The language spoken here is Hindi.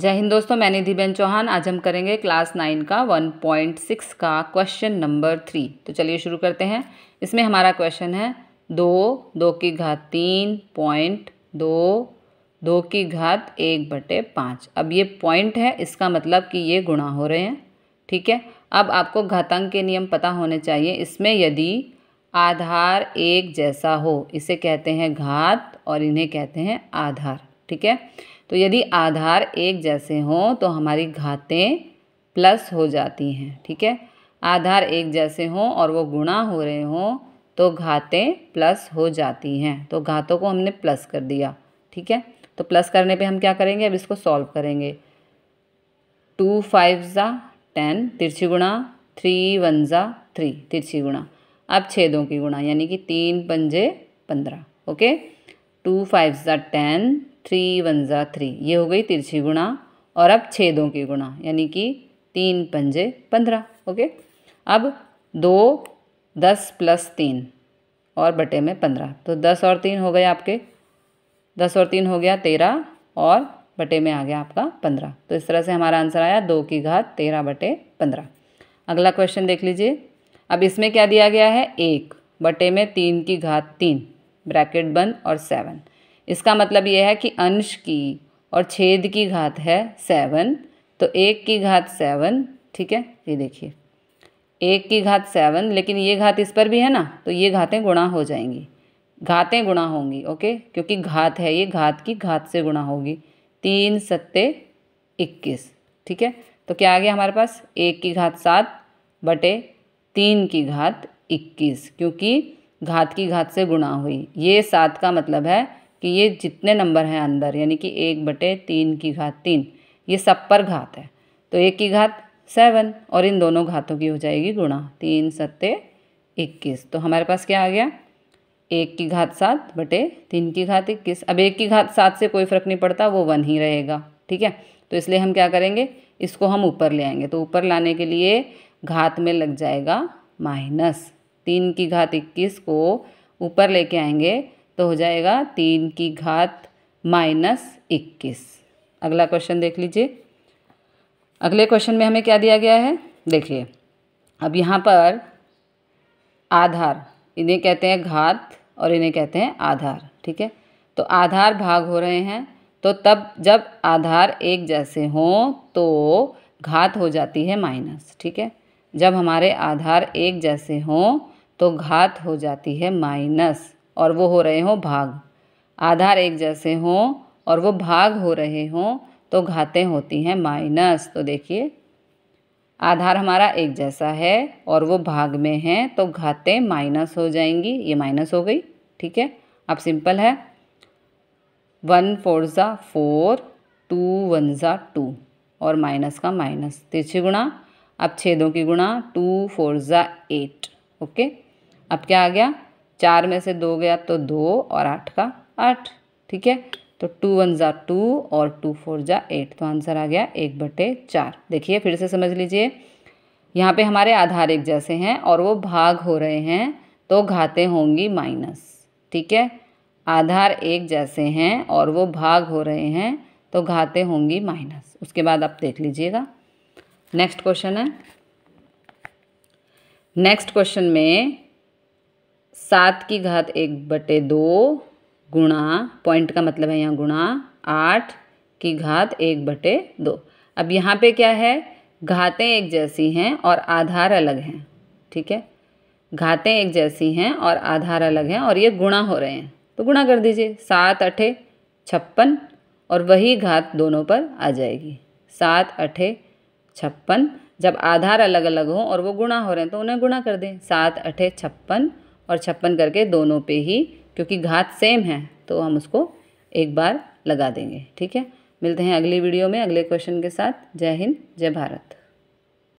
जय हिंद दोस्तों मैं निधिबेन चौहान आज हम करेंगे क्लास नाइन का वन पॉइंट सिक्स का क्वेश्चन नंबर थ्री तो चलिए शुरू करते हैं इसमें हमारा क्वेश्चन है दो दो की घात तीन पॉइंट दो दो की घात एक बटे पाँच अब ये पॉइंट है इसका मतलब कि ये गुणा हो रहे हैं ठीक है अब आपको घातांक के नियम पता होने चाहिए इसमें यदि आधार एक जैसा हो इसे कहते हैं घात और इन्हें कहते हैं आधार ठीक है तो यदि आधार एक जैसे हों तो हमारी घातें प्लस हो जाती हैं ठीक है आधार एक जैसे हों और वो गुणा हो रहे हों तो घातें प्लस हो जाती हैं तो घातों को हमने प्लस कर दिया ठीक है तो प्लस करने पे हम क्या करेंगे अब इसको सॉल्व करेंगे टू फाइव ज़ा टेन तिरछी गुणा थ्री वन ज़ा थ्री तिरछी गुणा अब छेदों की गुणा यानी कि तीन पंजे पंद्रह ओके टू फाइव ज़ा टेन थ्री वन ज़ा थ्री ये हो गई तिरछी गुणा और अब छेदों की गुणा यानी कि तीन पंजे पंद्रह ओके अब दो दस प्लस तीन और बटे में पंद्रह तो दस और तीन हो गए आपके दस और तीन हो गया तेरह और बटे में आ गया आपका पंद्रह तो इस तरह से हमारा आंसर आया दो की घात तेरह बटे पंद्रह अगला क्वेश्चन देख लीजिए अब इसमें क्या दिया गया है एक बटे में तीन की घात तीन ब्रैकेट बंद और सेवन इसका मतलब यह है कि अंश की और छेद की घात है सेवन तो एक की घात सेवन ठीक है ये देखिए एक की घात सेवन लेकिन ये घात इस पर भी है ना तो ये घातें गुणा हो जाएंगी घातें गुणा होंगी ओके क्योंकि घात है ये घात की घात से गुणा होगी तीन सत्ते इक्कीस ठीक है तो क्या आ गया हमारे पास एक की घात सात बटे तीन की घात इक्कीस क्योंकि घात की घात से गुणा हुई ये सात का मतलब है कि ये जितने नंबर हैं अंदर यानी कि एक बटे तीन की घात तीन ये सब पर घात है तो एक की घात सेवन और इन दोनों घातों की हो जाएगी गुणा तीन सत्य इक्कीस तो हमारे पास क्या आ गया एक की घात सात बटे तीन की घात इक्कीस अब एक की घात सात से कोई फ़र्क नहीं पड़ता वो वन ही रहेगा ठीक है तो इसलिए हम क्या करेंगे इसको हम ऊपर ले आएंगे तो ऊपर लाने के लिए घात में लग जाएगा माइनस तीन की घात इक्कीस को ऊपर लेके आएंगे तो हो जाएगा तीन की घात माइनस इक्कीस अगला क्वेश्चन देख लीजिए अगले क्वेश्चन में हमें क्या दिया गया है देखिए अब यहाँ पर आधार इन्हें कहते हैं घात और इन्हें कहते हैं आधार ठीक है तो आधार भाग हो रहे हैं तो तब जब आधार एक जैसे हों तो घात हो जाती है माइनस ठीक है जब हमारे आधार एक जैसे हों तो घात हो जाती है माइनस और वो हो रहे हों भाग आधार एक जैसे हों और वो भाग हो रहे हों तो घातें होती हैं माइनस तो देखिए आधार हमारा एक जैसा है और वो भाग में है तो घातें माइनस हो जाएंगी ये माइनस हो गई ठीक है अब सिंपल है वन फोर ज़ा फोर टू वन ज़ा टू और माइनस का माइनस तिरछी गुणा अब छेदों की गुणा टू फोर ज़ा एट ओके अब क्या आ गया चार में से दो गया तो दो और आठ का आठ ठीक है तो टू वन ज़ा टू और टू फोर ज़ा एट तो आंसर आ गया एक बटे चार देखिए फिर से समझ लीजिए यहाँ पे हमारे आधार एक जैसे हैं और वो भाग हो रहे हैं तो घाते होंगी माइनस ठीक है आधार एक जैसे हैं और वो भाग हो रहे हैं तो घाते होंगी माइनस उसके बाद आप देख लीजिएगा नेक्स्ट क्वेश्चन है नेक्स्ट क्वेश्चन में सात की घात एक बटे दो गुणा पॉइंट का मतलब है यहाँ गुणा आठ की घात एक बटे दो अब यहाँ पे क्या है घातें एक जैसी हैं और आधार अलग हैं ठीक है घातें एक जैसी हैं और आधार अलग हैं और ये गुणा हो रहे हैं तो गुणा कर दीजिए सात अठे छप्पन और वही घात दोनों पर आ जाएगी सात अठे छप्पन जब आधार अलग अलग हों और वो गुणा हो रहे हैं तो उन्हें गुणा कर दें सात अठे छप्पन और छप्पन करके दोनों पे ही क्योंकि घात सेम है तो हम उसको एक बार लगा देंगे ठीक है मिलते हैं अगली वीडियो में अगले क्वेश्चन के साथ जय हिंद जय भारत